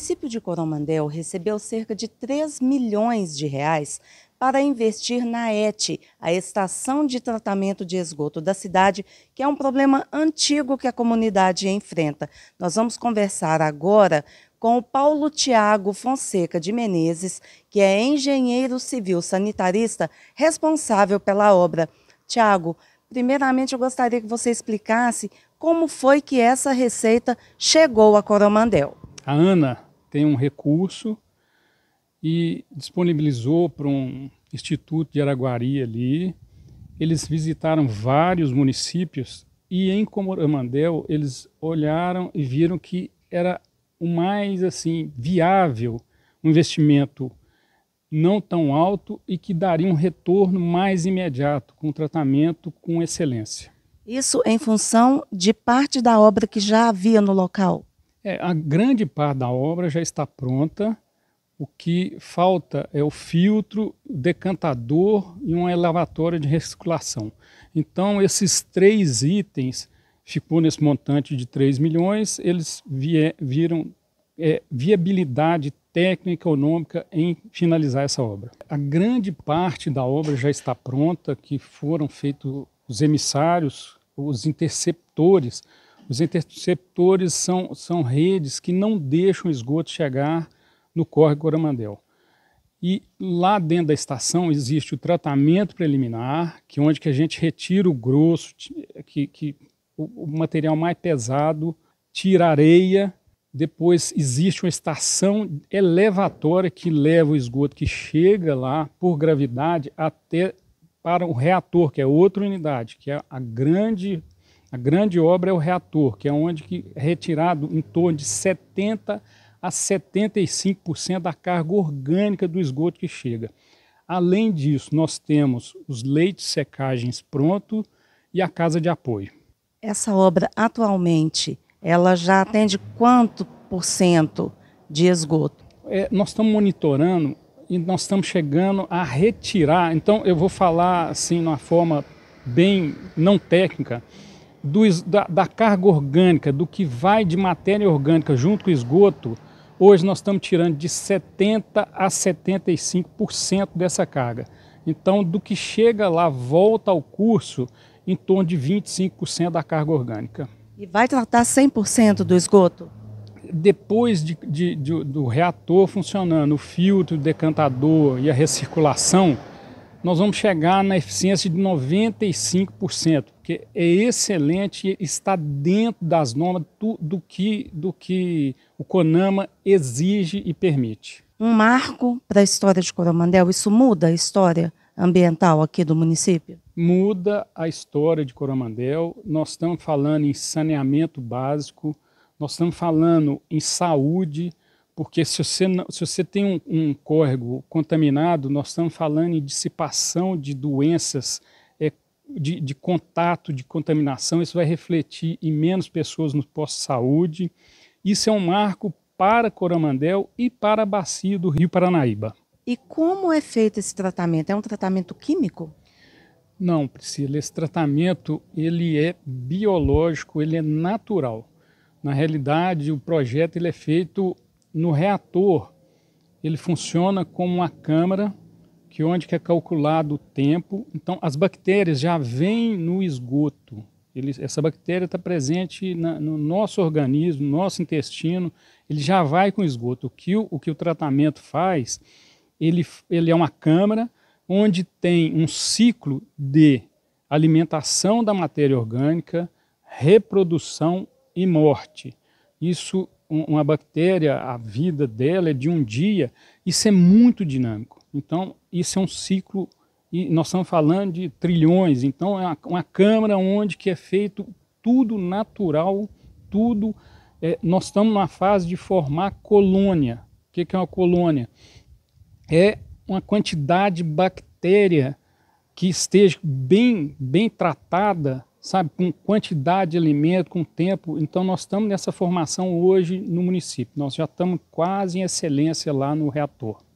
município de Coromandel recebeu cerca de 3 milhões de reais para investir na ET, a Estação de Tratamento de Esgoto da cidade, que é um problema antigo que a comunidade enfrenta. Nós vamos conversar agora com o Paulo Tiago Fonseca de Menezes, que é engenheiro civil sanitarista responsável pela obra. Tiago, primeiramente eu gostaria que você explicasse como foi que essa receita chegou a Coromandel. A Ana tem um recurso e disponibilizou para um instituto de Araguari ali. Eles visitaram vários municípios e em Comoramandel eles olharam e viram que era o mais assim viável um investimento não tão alto e que daria um retorno mais imediato com tratamento com excelência. Isso em função de parte da obra que já havia no local. É, a grande parte da obra já está pronta. O que falta é o filtro, o decantador e uma lavatória de recirculação. Então, esses três itens ficou nesse montante de 3 milhões, eles vie, viram é, viabilidade técnica e econômica em finalizar essa obra. A grande parte da obra já está pronta, que foram feitos os emissários, os interceptores os interceptores são, são redes que não deixam o esgoto chegar no córrego Coramandel. E lá dentro da estação existe o tratamento preliminar, que é onde que a gente retira o grosso, que, que o, o material mais pesado, tira areia, depois existe uma estação elevatória que leva o esgoto que chega lá por gravidade até para o reator, que é outra unidade, que é a grande a grande obra é o reator, que é onde que é retirado em torno de 70 a 75% da carga orgânica do esgoto que chega. Além disso, nós temos os leitos secagens pronto e a casa de apoio. Essa obra atualmente, ela já atende quanto por cento de esgoto? É, nós estamos monitorando e nós estamos chegando a retirar. Então eu vou falar assim, de uma forma bem não técnica do, da, da, carga orgânica, do que vai de matéria orgânica junto com o esgoto, hoje nós estamos tirando de 70% a 75% dessa carga. Então, do que chega lá, volta ao curso em torno de 25% da carga orgânica. E vai tratar 100% do esgoto? Depois de, de, de, do reator funcionando, o filtro, o decantador e a recirculação, nós vamos chegar na eficiência de 95%, que é excelente, está dentro das normas do, do, que, do que o CONAMA exige e permite. Um marco para a história de Coromandel, isso muda a história ambiental aqui do município? Muda a história de Coromandel. Nós estamos falando em saneamento básico, nós estamos falando em saúde, porque se você, não, se você tem um, um córrego contaminado, nós estamos falando em dissipação de doenças, é, de, de contato, de contaminação. Isso vai refletir em menos pessoas no de saúde Isso é um marco para Coromandel e para a bacia do Rio Paranaíba. E como é feito esse tratamento? É um tratamento químico? Não, Priscila, esse tratamento ele é biológico, ele é natural. Na realidade, o projeto ele é feito no reator, ele funciona como uma câmara que onde que é calculado o tempo. Então, as bactérias já vêm no esgoto. Ele, essa bactéria está presente na, no nosso organismo, no nosso intestino. Ele já vai com esgoto. O que o, o que o tratamento faz, ele, ele é uma câmara onde tem um ciclo de alimentação da matéria orgânica, reprodução e morte. Isso uma bactéria, a vida dela é de um dia, isso é muito dinâmico. Então, isso é um ciclo, e nós estamos falando de trilhões, então é uma, uma câmara onde que é feito tudo natural, tudo... É, nós estamos na fase de formar colônia. O que, que é uma colônia? É uma quantidade de bactéria que esteja bem, bem tratada, sabe, com quantidade de alimento, com tempo. Então, nós estamos nessa formação hoje no município. Nós já estamos quase em excelência lá no reator.